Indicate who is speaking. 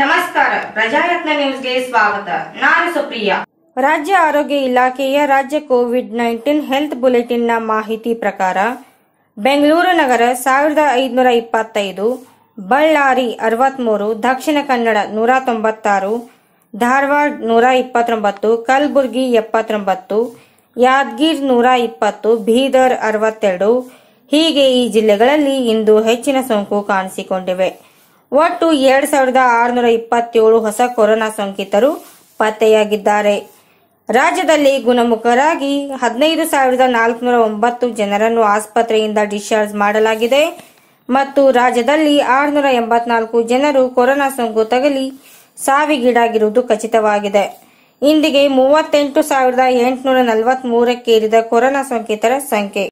Speaker 1: ನಮಸ್ಕಾರ ಪ್ರಜಾಯತ್ನ ನ್ಯೂಸ್ಗೆ ಸ್ವಾಗತ ನಾನು ಸುಪ್ರಿಯಾ ರಾಜ್ಯ ಆರೋಗ್ಯ ಇಲಾಖೆಯ ರಾಜ್ಯ ಕೋವಿಡ್ ನೈನ್ಟೀನ್ ಹೆಲ್ತ್ ಬುಲೆಟಿನ್ನ ಮಾಹಿತಿ ಪ್ರಕಾರ ಬೆಂಗಳೂರು ನಗರ ಸಾವಿರದ ಐದುನೂರ ಇಪ್ಪತ್ತೈದು ಬಳ್ಳಾರಿ ಅರವತ್ಮೂರು ದಕ್ಷಿಣ ಕನ್ನಡ ನೂರ ತೊಂಬತ್ತಾರು ಧಾರವಾಡ ನೂರ ಇಪ್ಪತ್ತೊಂಬತ್ತು ಕಲಬುರಗಿ ಎಪ್ಪತ್ತೊಂಬತ್ತು ಯಾದಗಿರ್ ನೂರ ಇಪ್ಪತ್ತು ಬೀದರ್ ಅರವತ್ತೆರಡು ಹೀಗೆ ಈ ಜಿಲ್ಲೆಗಳಲ್ಲಿ ಇಂದು ಹೆಚ್ಚಿನ ಸೋಂಕು ಕಾಣಿಸಿಕೊಂಡಿವೆ ಒಟ್ಟು ಎರಡ್ ಸಾವಿರದ ಆರುನೂರ ಇಪ್ಪತ್ತೇಳು ಹೊಸ ಕೊರೋನಾ ಸೋಂಕಿತರು ಪತ್ತೆಯಾಗಿದ್ದಾರೆ ರಾಜ್ಯದಲ್ಲಿ ಗುಣಮುಖರಾಗಿ ಹದಿನೈದು ಸಾವಿರದ ನಾಲ್ಕುನೂರ ಒಂಬತ್ತು ಜನರನ್ನು ಆಸ್ಪತ್ರೆಯಿಂದ ಡಿಸ್ಚಾರ್ಜ್ ಮಾಡಲಾಗಿದೆ ಮತ್ತು ರಾಜ್ಯದಲ್ಲಿ ಆರುನೂರ ಎಂಬತ್ನಾಲ್ಕು ಜನರು ಕೊರೋನಾ ಸೋಂಕು ತಗಲಿ ಸಾವಿಗೀಡಾಗಿರುವುದು ಖಚಿತವಾಗಿದೆ ಇಂದಿಗೆ ಮೂವತ್ತೆಂಟು ಸಾವಿರದ ಎಂಟುನೂರ ನಲವತ್ತ್ ಮೂರಕ್ಕೇರಿದ ಕೊರೋನಾ ಸೋಂಕಿತರ ಸಂಖ್ಯೆ